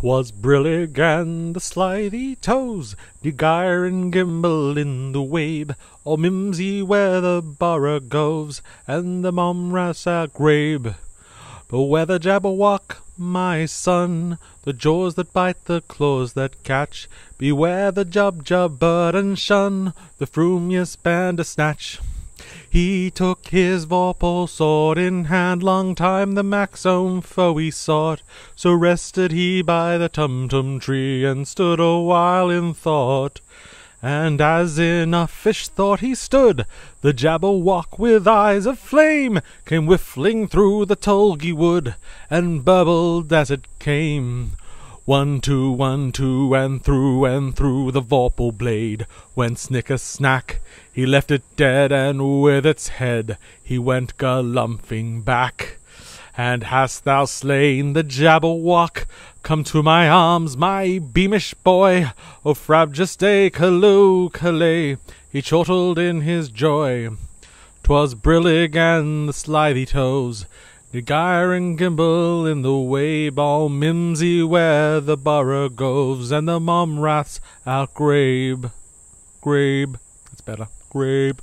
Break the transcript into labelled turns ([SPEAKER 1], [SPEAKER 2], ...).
[SPEAKER 1] 'Twas Brillig and the slithy Toes, De Gyre and Gimble in the wabe, O' Mimsy where the burra goes, And the Momrasa grabe. But where the Jabberwock, my son, The jaws that bite, the claws that catch, Beware the Jubjub bird, and shun The frumious bandersnatch. He took his vorpal sword in hand, long time the maxome foe he sought. So rested he by the tumtum tree, and stood awhile in thought. And as in a fish thought he stood, the Jabberwock with eyes of flame came whiffling through the tulgey wood, and burbled as it came. One, two, one, two, and through and through the vorpal blade went snicker snack. He left it dead, and with its head he went galumphing back. And hast thou slain the Jabberwock? Come to my arms, my beamish boy, O day, callooh, callay! He chortled in his joy. 'Twas Brillig and the slithy toes, Gyre and Gimble in the wabe, all mimsy where the borogoves and the mom out outgrabe. Grabe. That's better. Grabe.